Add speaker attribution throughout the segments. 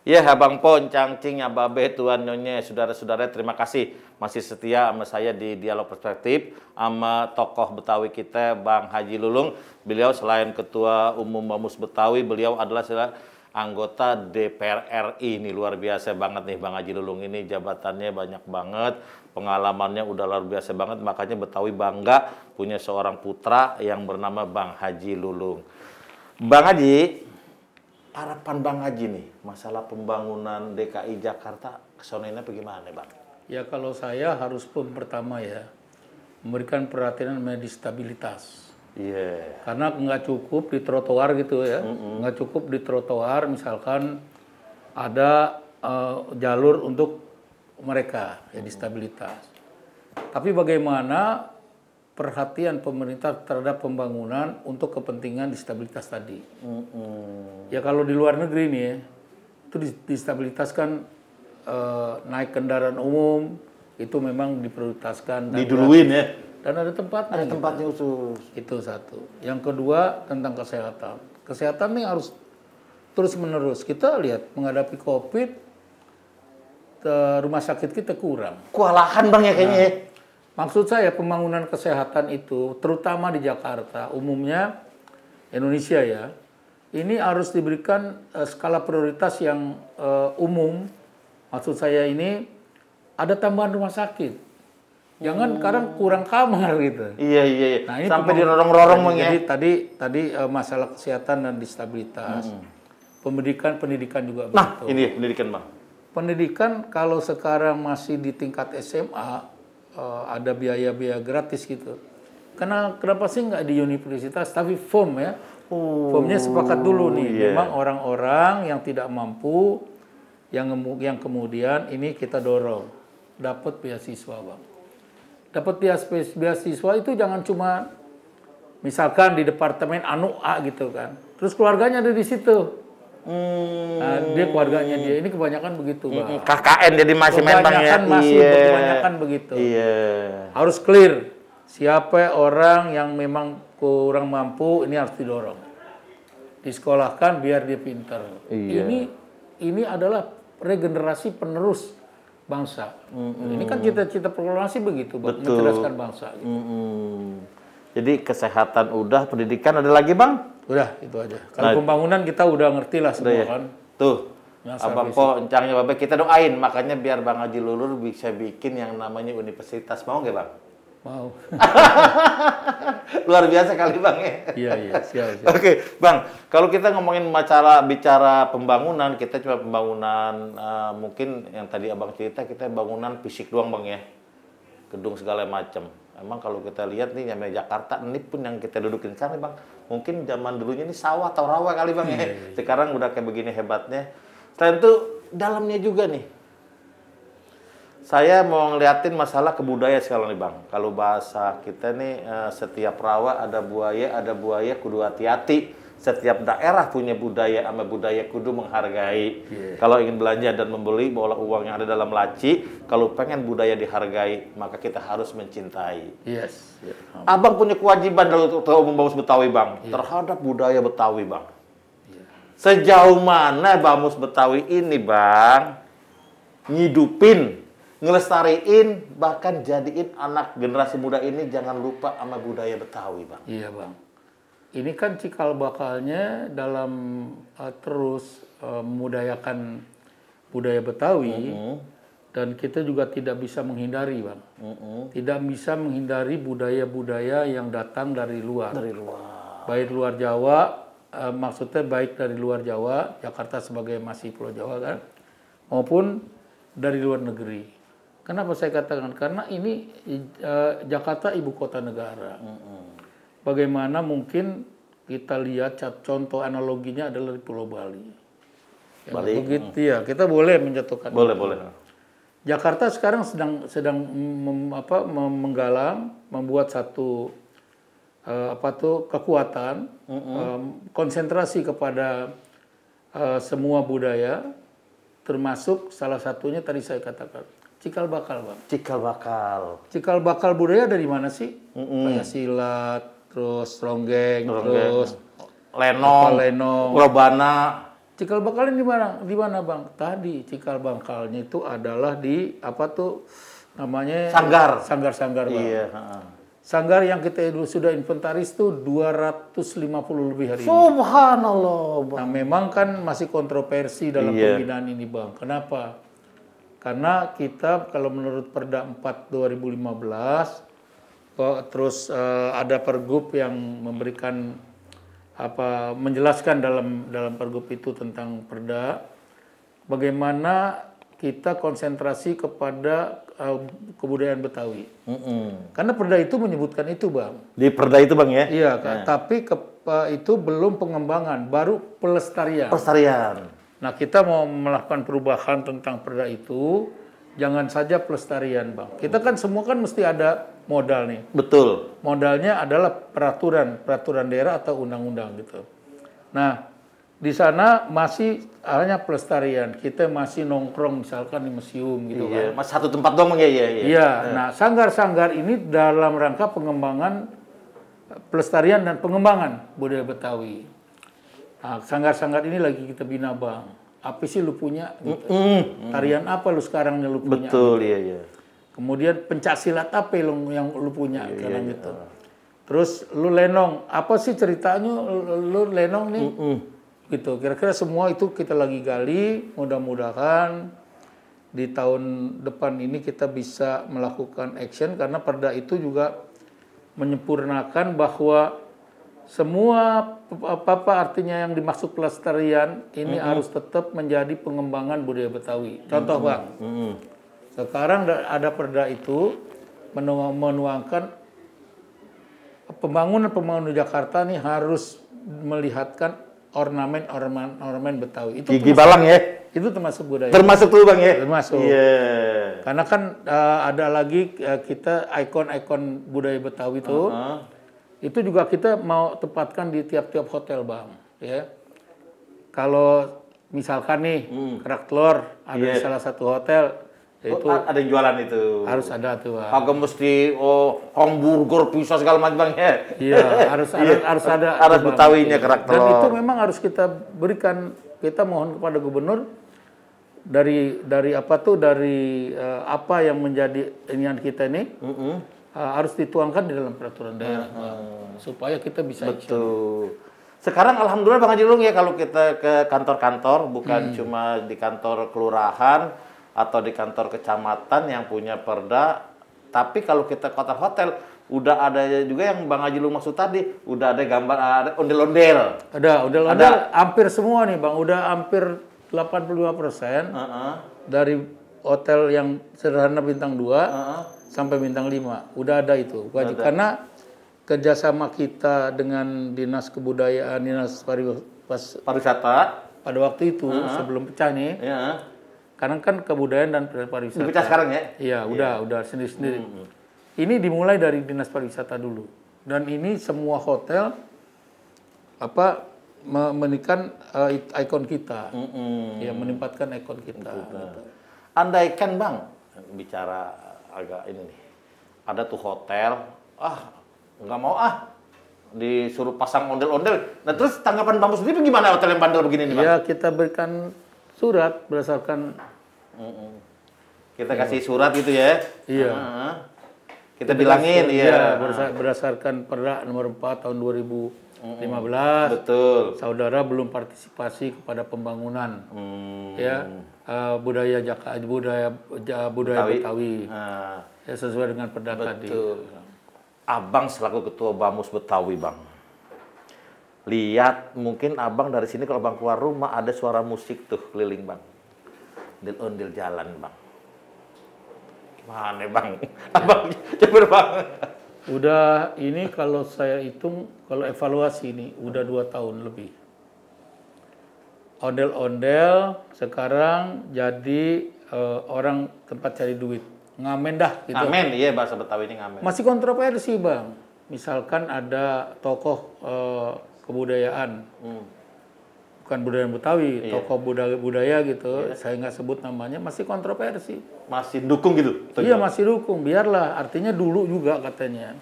Speaker 1: Ya, Abang Pon, Cangcing, Ababe, Tuan Nyonya, saudara-saudara, terima kasih masih setia sama saya di Dialog Perspektif sama tokoh Betawi kita Bang Haji Lulung. Beliau selain Ketua Umum Bamus Betawi, beliau adalah anggota DPR RI ini luar biasa banget nih Bang Haji Lulung ini jabatannya banyak banget pengalamannya udah luar biasa banget makanya Betawi bangga punya seorang putra yang bernama Bang Haji Lulung Bang Haji harapan Bang Haji nih masalah pembangunan DKI Jakarta kesonainya bagaimana nih Bang?
Speaker 2: Ya kalau saya harus pun pertama ya memberikan perhatian medis stabilitas. Iya. Yeah. Karena nggak cukup di trotoar gitu ya, mm hmm nggak cukup di trotoar misalkan ada uh, jalur untuk mereka ya -mm. disabilitas. Tapi bagaimana perhatian pemerintah terhadap pembangunan untuk kepentingan disabilitas tadi.
Speaker 1: Mm -hmm.
Speaker 2: Ya kalau di luar negeri nih ya, itu disabilitas kan eh, naik kendaraan umum itu memang diprioritaskan. Diduluin ya. Dan ada tempat, Ada tempatnya khusus. Itu satu. Yang kedua tentang kesehatan. Kesehatan nih harus terus menerus. Kita lihat menghadapi COVID, rumah sakit kita kurang. Kualahan bang ya kayaknya nah, ya? Maksud saya pembangunan kesehatan itu terutama di Jakarta, umumnya Indonesia ya, ini harus diberikan uh, skala prioritas yang uh, umum. Maksud saya ini ada tambahan rumah sakit. Jangan hmm. Oh. sekarang kurang kamar gitu. Iya iya. iya. Nah, ini Sampai dirorong-rorong lorong ya. Jadi tadi tadi uh, masalah kesehatan dan disabilitas, hmm. pendidikan pendidikan juga. Nah betul. ini pendidikan bang. Pendidikan kalau sekarang masih di tingkat SMA, uh, ada biaya-biaya gratis gitu. Karena kenapa sih nggak di universitas tapi form ya? Oh, Formnya sepakat dulu nih. Yeah. Memang orang-orang yang tidak mampu yang yang kemudian ini kita dorong dapat beasiswa bang. Dapat beasiswa itu jangan cuma misalkan di departemen anu A gitu kan. Terus keluarganya ada di situ. Hmm. Nah, dia keluarganya dia ini kebanyakan begitu, Bang.
Speaker 1: KKN jadi masih banyak. ya. masih iya. kebanyakan
Speaker 2: begitu. Iya. Harus clear siapa orang yang memang kurang mampu ini harus didorong. Disekolahkan biar dia pinter. Iya. Ini ini adalah regenerasi penerus bangsa. hmm Ini kan cita-cita proklamasi begitu, Bang, mencerdaskan bangsa gitu.
Speaker 1: hmm Jadi kesehatan udah, pendidikan ada lagi, Bang? Udah, itu aja. Kalau nah, pembangunan kita udah ngerti lah semua ya. kan. Tuh, nah, Abang Po, encangnya Bapak, kita doain. Makanya biar Bang Haji Lulur bisa bikin yang namanya universitas. Mau nggak Bang? Mau. Luar biasa kali Bang ya? Iya, iya. Siap, siap. Oke, Bang. Kalau kita ngomongin macara bicara pembangunan, kita cuma pembangunan uh, mungkin yang tadi Abang cerita, kita bangunan fisik doang Bang ya? Gedung segala macam. Emang kalau kita lihat nih namanya Jakarta, ini pun yang kita dudukin sekarang bang, mungkin zaman dulunya ini sawah atau rawa kali bang ya. Iya, iya, iya. Sekarang udah kayak begini hebatnya. Selain itu dalamnya juga nih. Saya mau ngeliatin masalah kebudayaan sekarang nih bang. Kalau bahasa kita nih eh, setiap rawa ada buaya, ada buaya kudu hati-hati setiap daerah punya budaya sama budaya kudu menghargai. Yeah. Kalau ingin belanja dan membeli bola uang yang ada dalam laci, kalau pengen budaya dihargai, maka kita harus mencintai. Yes. Yeah. Ya, Abang punya kewajiban dalam Ketua Umum Bamus Betawi, Bang, yeah. terhadap budaya Betawi, Bang. Yeah. Sejauh mana Bamus Betawi ini, Bang, nyidupin, ngelestariin, bahkan jadiin anak generasi muda ini jangan lupa sama budaya Betawi, Bang. Iya, yeah, Bang ini kan cikal bakalnya
Speaker 2: dalam uh, terus uh, memudayakan budaya Betawi mm -hmm. dan kita juga tidak bisa menghindari bang, mm -hmm. tidak bisa menghindari budaya-budaya yang datang dari luar, dari luar, baik luar Jawa, uh, maksudnya baik dari luar Jawa, Jakarta sebagai masih Pulau Jawa kan, maupun dari luar negeri. Kenapa saya katakan? Karena ini uh, Jakarta ibu kota negara. Mm -hmm bagaimana mungkin kita lihat contoh analoginya adalah di Pulau Bali.
Speaker 1: Ya, Bali. Begitu hmm.
Speaker 2: ya, kita boleh menjatuhkan. Boleh, itu. boleh. Jakarta sekarang sedang sedang mem, apa, menggalang membuat satu uh, apa tuh kekuatan mm -hmm. um, konsentrasi kepada uh, semua budaya termasuk salah satunya tadi saya katakan cikal bakal bang cikal bakal cikal bakal budaya dari mana sih mm -hmm. kayak silat terus Ronggeng, terus
Speaker 1: Lenong, Lenong,
Speaker 2: Robana. Cikal bakalnya di mana? Di mana bang? Tadi cikal bakalnya itu adalah di apa tuh namanya? Sanggar. Sanggar-sanggar bang. Iya. Sanggar yang kita sudah inventaris tuh 250 lebih hari Subhanallah, ini.
Speaker 1: Subhanallah.
Speaker 2: Nah memang kan masih kontroversi dalam iya. pembinaan ini bang. Kenapa? Karena kita kalau menurut Perda 4 2015 kok terus uh, ada pergub yang memberikan apa menjelaskan dalam dalam pergub itu tentang perda bagaimana kita konsentrasi kepada uh, kebudayaan Betawi. Mm -hmm. Karena perda itu menyebutkan itu, Bang.
Speaker 1: Di perda itu, Bang ya? Iya, Kak. Nah. Tapi
Speaker 2: ke, uh, itu belum pengembangan, baru pelestarian. Pelestarian. Nah, kita mau melakukan perubahan tentang perda itu jangan saja pelestarian bang. Kita kan semua kan mesti ada modal nih. Betul. Modalnya adalah peraturan, peraturan daerah atau undang-undang gitu. Nah, di sana masih hanya pelestarian. Kita masih nongkrong misalkan di
Speaker 1: museum gitu iya. kan. Mas satu tempat dong ya, Iya. ya. Iya. Nah,
Speaker 2: sanggar-sanggar ini dalam rangka pengembangan eh, pelestarian dan pengembangan budaya Betawi. Nah, sanggar-sanggar ini lagi kita bina bang apa sih lu punya gitu. Mm -hmm. Tarian apa lu sekarang yang lu punya? Betul, gitu. iya iya. Kemudian pencaksilat apa yang lu punya iya, iya, iya. gitu. Iya. Terus lu lenong, apa sih ceritanya lu, lenong nih? Mm -hmm. Gitu. Kira-kira semua itu kita lagi gali, mudah-mudahan di tahun depan ini kita bisa melakukan action karena perda itu juga menyempurnakan bahwa semua apa-apa artinya yang dimaksud pelestarian ini mm -hmm. harus tetap menjadi pengembangan budaya Betawi. Contoh mm -hmm. bang, mm -hmm. sekarang ada perda itu menuangkan pembangunan pembangunan Jakarta ini harus melihatkan ornamen ornamen ornamen Betawi. Itu gigi termasuk, balang ya? Itu termasuk budaya. Termasuk tuh bang ya? Termasuk. Iya. Yeah. Karena kan uh, ada lagi uh, kita ikon-ikon budaya Betawi itu. Uh -huh itu juga kita mau tempatkan di tiap-tiap hotel bang ya kalau misalkan nih hmm. kerak telur ada yeah. di iya. salah satu
Speaker 1: hotel oh, itu oh, ada yang jualan itu harus ada tuh bang. agak mesti oh hamburger pisau segala macam ya iya harus ada iya. harus ada harus betawinya bang. kerak telur dan itu
Speaker 2: memang harus kita berikan kita mohon kepada gubernur dari dari apa tuh dari uh, apa yang menjadi inian kita nih. mm -hmm Eh, harus dituangkan di
Speaker 1: dalam peraturan daerah hmm. supaya kita bisa betul action. sekarang alhamdulillah bang Haji ya kalau kita ke kantor-kantor bukan hmm. cuma di kantor kelurahan atau di kantor kecamatan yang punya perda tapi kalau kita kota hotel udah ada juga yang bang Haji Lung maksud tadi udah ada gambar ada ondel-ondel ada ondel-ondel
Speaker 2: hampir semua nih bang udah hampir 82 persen uh -uh. dari hotel yang sederhana bintang dua uh -uh sampai bintang 5. Udah ada itu wajib ada. karena kerjasama kita dengan dinas kebudayaan, dinas pariwisata pada waktu itu uh -huh. sebelum pecah nih. Ya. Karena kan kebudayaan dan pariwisata. Pecah sekarang ya? Iya, iya. udah, Ya. udah sendiri-sendiri. Hmm, hmm. Ini dimulai dari dinas pariwisata dulu. Dan ini semua hotel apa memenikan
Speaker 1: uh, eh, ikon kita, mm -mm. ya menempatkan ikon kita. Gitu. Andaikan bang bicara agak ini nih. Ada tuh hotel, ah nggak mau ah disuruh pasang ondel-ondel. Nah terus tanggapan bambu sendiri gimana hotel yang bandel begini nih Bang?
Speaker 2: Ya kita berikan surat berdasarkan
Speaker 1: mm -mm. kita kasih surat gitu ya. Iya. Uh ah, -huh. Ah. Kita bilangin iya. Ya,
Speaker 2: berdasarkan Perda nomor 4 tahun 2000 hmm 15 betul saudara belum partisipasi kepada pembangunan hmm. ya uh, budaya Jakarta budaya uh, budaya Betawi,
Speaker 1: Betawi. Nah. ya sesuai dengan perda di tadi Abang selaku ketua Bamus Betawi Bang lihat mungkin Abang dari sini kalau Bang keluar rumah ada suara musik tuh keliling Bang ondel ondel jalan Bang mana Bang Abang coba Bang
Speaker 2: Udah ini kalau saya hitung, kalau evaluasi ini udah dua tahun lebih. Ondel-ondel sekarang jadi uh, orang tempat cari duit. Ngamen dah gitu. Ngamen, iya
Speaker 1: bahasa Betawi ini ngamen. Masih
Speaker 2: kontroversi bang. Misalkan ada tokoh uh, kebudayaan. Hmm bukan budaya Betawi, iya. tokoh budaya budaya gitu, iya. saya nggak sebut namanya, masih kontroversi.
Speaker 1: Masih dukung gitu? Iya
Speaker 2: masih dukung, biarlah. Artinya dulu juga katanya,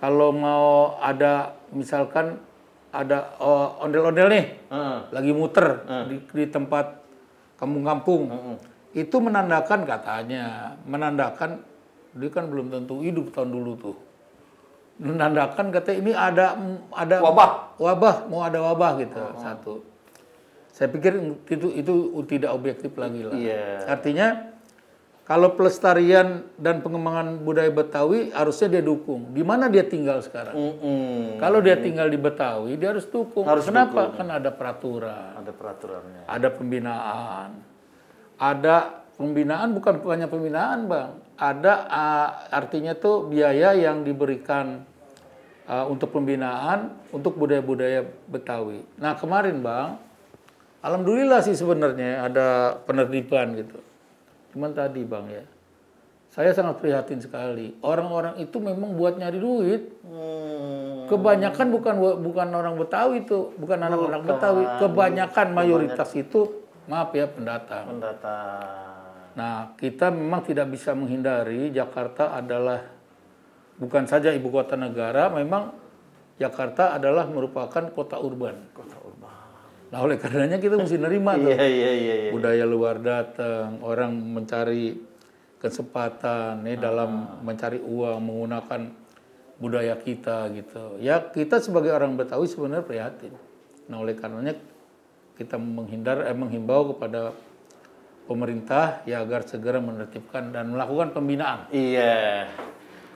Speaker 2: kalau mau ada misalkan ada uh, ondel-ondel nih, uh. lagi muter uh. di, di tempat kampung-kampung, uh -uh. itu menandakan katanya, menandakan dia kan belum tentu hidup tahun dulu tuh menandakan katanya ini ada ada wabah wabah mau ada wabah gitu oh, satu saya pikir itu itu tidak objektif lagi lah. Yeah. Artinya kalau pelestarian dan pengembangan budaya Betawi harusnya dia dukung. Di mana dia tinggal sekarang? Mm -hmm. Kalau dia tinggal di Betawi, dia harus dukung. Harus Kenapa? Dukung. Kan ada peraturan. Ada peraturannya. Ada pembinaan. Ada pembinaan bukan hanya pembinaan, Bang. Ada uh, artinya tuh biaya yang diberikan uh, untuk pembinaan untuk budaya-budaya Betawi. Nah, kemarin, Bang, Alhamdulillah sih sebenarnya ada penertiban gitu. Cuman tadi bang ya, saya sangat prihatin sekali. Orang-orang itu memang buat nyari duit. Hmm. Kebanyakan bukan bukan orang Betawi itu, bukan anak-anak Betawi. Kebanyakan mayoritas itu maaf ya pendatang. Pendatang. Nah, kita memang tidak bisa menghindari Jakarta adalah bukan saja ibu kota negara, memang Jakarta adalah merupakan kota urban. Kota urban Nah oleh karenanya kita mesti nerima tuh. Yeah, yeah, yeah, yeah. Budaya luar datang, orang mencari kesempatan nih dalam ah. mencari uang menggunakan budaya kita gitu. Ya kita sebagai orang Betawi sebenarnya prihatin. Nah oleh karenanya kita menghindar eh, menghimbau kepada pemerintah ya agar segera menertibkan dan melakukan pembinaan.
Speaker 1: Iya.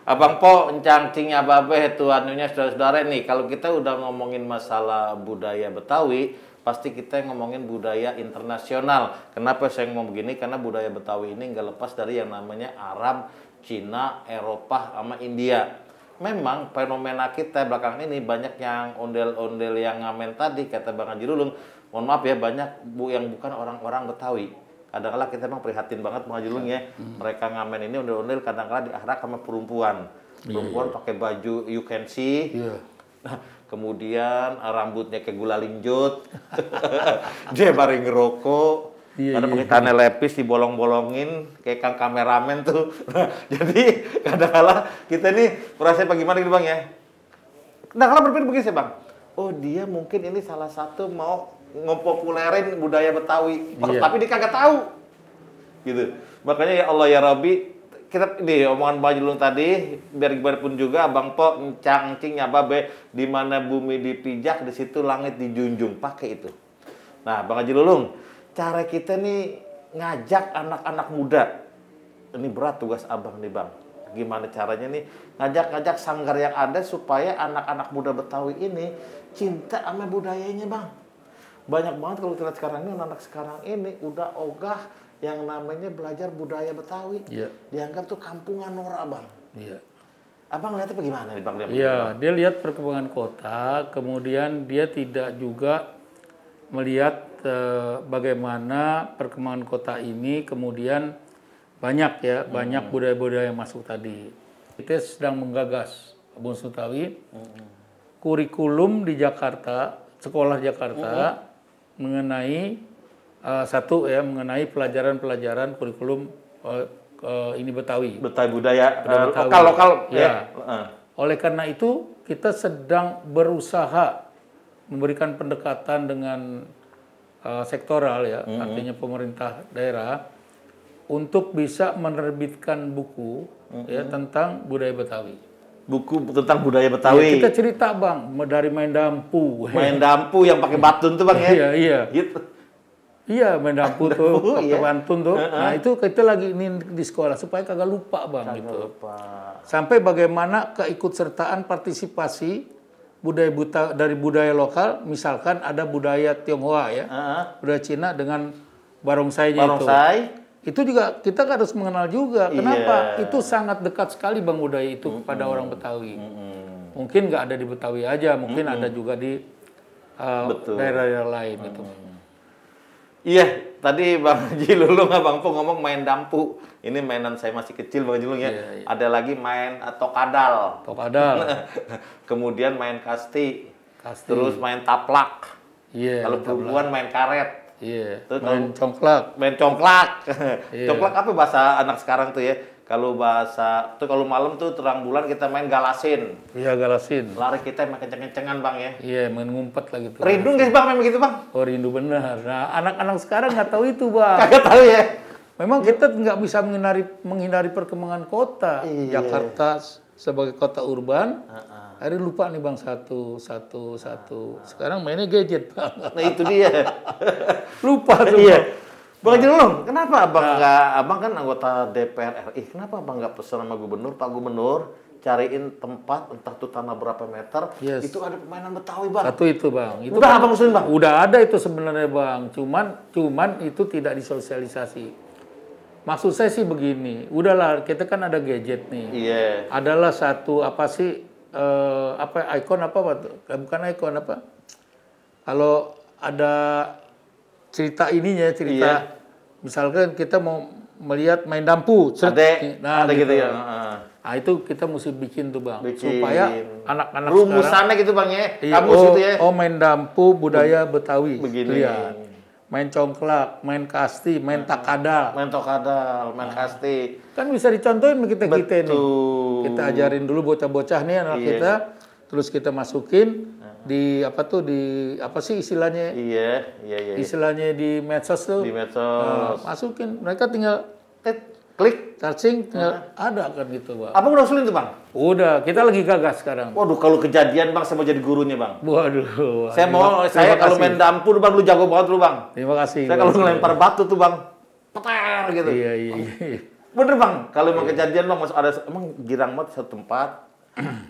Speaker 1: Abang Po, cangcingnya Babe, itu anunya saudara-saudara nih. Kalau kita udah ngomongin masalah budaya Betawi, pasti kita ngomongin budaya internasional. Kenapa saya ngomong begini? Karena budaya Betawi ini nggak lepas dari yang namanya Arab, Cina, Eropa, sama India. Memang fenomena kita belakang ini banyak yang ondel-ondel yang ngamen tadi, kata Bang Haji Lulung. Mohon maaf ya, banyak bu yang bukan orang-orang Betawi kadang-kala kita emang prihatin banget pengajulan ya. Hmm. Mereka ngamen ini ondel-ondel kadang-kala diarak sama perempuan. Iya. Perempuan yeah, yeah. pakai baju you can see. Yeah. kemudian eh, rambutnya kayak gula linjut. Dia bareng rokok. Iya, Karena iya, pakai iya. tanah lepis dibolong-bolongin kayak kang kameramen tuh. Nah, jadi kadang-kala kita nih merasa bagaimana gitu bang ya. Nah kalau berpikir begini sih bang, oh dia mungkin ini salah satu mau ngepopulerin budaya Betawi. Yeah. Tapi dia kagak tahu. Gitu. Makanya ya Allah ya Rabbi, kita ini omongan Pak Julung tadi biar gimana pun juga Abang Po encang apa be di mana bumi dipijak di situ langit dijunjung pakai itu. Nah, Bang Haji Lulung, cara kita nih ngajak anak-anak muda. Ini berat tugas Abang nih, Bang. Gimana caranya nih ngajak-ngajak sanggar yang ada supaya anak-anak muda Betawi ini cinta sama budayanya, Bang banyak banget kalau kita lihat sekarang ini anak-anak sekarang ini udah ogah yang namanya belajar budaya Betawi. Iya. Dianggap tuh kampungan Nora, Bang. Iya. Abang lihatnya bagaimana nih Bang?
Speaker 2: Iya, dia lihat perkembangan kota, kemudian dia tidak juga melihat eh, bagaimana perkembangan kota ini kemudian banyak ya, hmm. banyak budaya-budaya yang masuk tadi. Kita sedang menggagas Bung Sutawi hmm. kurikulum di Jakarta, sekolah Jakarta hmm mengenai uh, satu ya mengenai pelajaran-pelajaran kurikulum uh, uh, ini Betawi. Betawi budaya, lokal lokal uh, ya. ya. Uh. Oleh karena itu kita sedang berusaha memberikan pendekatan dengan uh, sektoral ya, mm -hmm. artinya pemerintah daerah untuk bisa menerbitkan buku mm -hmm. ya tentang budaya Betawi
Speaker 1: buku tentang budaya Betawi. Ya, kita
Speaker 2: cerita bang dari main dampu. Main dampu yang pakai batun tuh bang ya. Iya
Speaker 1: iya. Gitu.
Speaker 2: Iya main dampu tuh, pakai iya. batun tuh. Nah itu kita lagi ini di sekolah supaya kagak lupa bang kagak gitu. Lupa. Sampai bagaimana keikutsertaan partisipasi budaya buta dari budaya lokal, misalkan ada budaya Tionghoa ya, uh -huh. budaya Cina dengan barongsai. itu itu juga kita harus mengenal juga. Iya. Kenapa? Yeah. Itu sangat dekat sekali Bang Budaya itu mm -hmm. kepada orang Betawi. Mm -hmm. Mungkin nggak ada di Betawi aja, mungkin mm -hmm. ada juga di uh, daerah-daerah uh,
Speaker 1: lain mm -hmm. itu Iya, tadi Bang Haji nggak Bang Pung ngomong main dampu. Ini mainan saya masih kecil Bang Haji ya. yeah, yeah. Ada lagi main uh, tokadal. Tokadal. Kemudian main kasti. kasti. Terus main taplak.
Speaker 2: Iya. Yeah, Kalau perempuan
Speaker 1: main karet. Iya. main congklak. Main congklak. Yeah. congklak apa bahasa anak sekarang tuh ya? Kalau bahasa tuh kalau malam tuh terang bulan kita main galasin. Iya galasin. Lari kita main kenceng-kencengan bang ya. Iya main ngumpet lah gitu. Rindu nggak sih bang memang begitu bang?
Speaker 2: Oh rindu bener. Nah anak-anak sekarang nggak tahu itu bang. Kagak tahu ya. Memang kita nggak bisa menghindari menghindari perkembangan kota. yeah. Jakarta, sebagai kota urban. Uh-uh. lupa nih bang satu satu satu. Ah. Sekarang mainnya gadget bang. Nah itu dia. lupa tuh. Iya.
Speaker 1: Bang Jelung, kenapa abang nah. nggak abang kan anggota DPR RI? Kenapa abang nggak pesan sama gubernur? Pak Gubernur cariin tempat entah tuh tanah berapa meter yes. itu ada permainan betawi bang satu itu bang itu udah bang, apa maksudnya bang udah
Speaker 2: ada itu sebenarnya bang cuman cuman itu tidak disosialisasi Maksud saya sih begini, udahlah kita kan ada gadget nih. Iya. Yeah. Adalah satu apa sih uh, apa ikon apa Pak? Eh, bukan ikon apa? Kalau ada cerita ininya cerita yeah. misalkan kita mau melihat main dampu, nah ada gitu, ya, gitu ya. Nah, itu kita mesti bikin tuh bang, bikin. supaya anak-anak rumusannya
Speaker 1: gitu bang ya, iya, gitu oh, ya. Oh
Speaker 2: main dampu budaya Betawi. Begini main congklak, main kasti, main hmm. takadal. Main takadal, main ah. kasti. Kan bisa dicontohin kita kita nih. Kita ajarin dulu bocah-bocah nih anak iya. kita, terus kita masukin ah. di apa tuh di apa sih istilahnya? Iya, iya, iya. iya. Istilahnya di medsos tuh. Di medsos. Uh, masukin, mereka tinggal tet
Speaker 1: klik searching
Speaker 2: nah. ada kan gitu bang. Apa udah usulin tuh
Speaker 1: bang? Udah, kita lagi gagas sekarang. Waduh, kalau kejadian bang, saya mau jadi gurunya bang. Waduh. waduh. Saya mau, terima saya terima kalau kasih. main dampur bang, lu jago banget lu bang. Terima kasih. Saya kalau ngelempar batu tuh bang, petar gitu. Iya iya. iya. Bener bang, kalau emang iya. kejadian bang, ada emang girang banget satu tempat,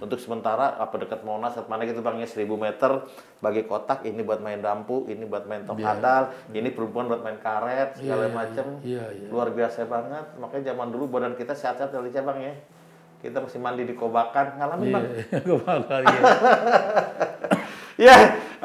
Speaker 1: untuk sementara apa dekat Monas atau mana gitu bangnya seribu meter bagi kotak ini buat main dampu ini buat main tong iya. adal yeah. ini perempuan buat main karet iya, segala yeah, macam yeah, yeah, yeah. luar biasa banget makanya zaman dulu badan kita sehat-sehat dari cabang ya kita masih mandi di kobakan ngalamin yeah, bang iya,
Speaker 2: kobakan
Speaker 1: ya ya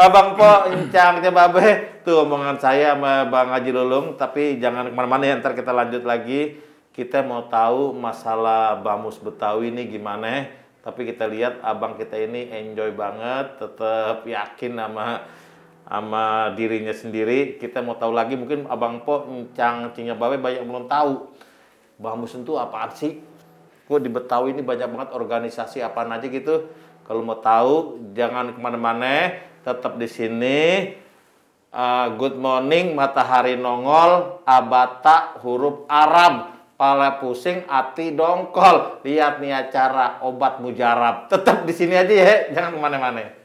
Speaker 1: abang po encang babe tuh omongan saya sama bang Haji Lulung tapi jangan kemana-mana ya ntar kita lanjut lagi kita mau tahu masalah bamus Betawi ini gimana tapi kita lihat abang kita ini enjoy banget tetap yakin sama sama dirinya sendiri kita mau tahu lagi mungkin abang po cang cinya bawe banyak belum tahu bang Musun tuh apa sih gue di Betawi ini banyak banget organisasi apa aja gitu kalau mau tahu jangan kemana-mana tetap di sini uh, good morning matahari nongol abata huruf Arab pala pusing, hati dongkol. Lihat nih acara obat mujarab. Tetap di sini aja ya, jangan kemana-mana.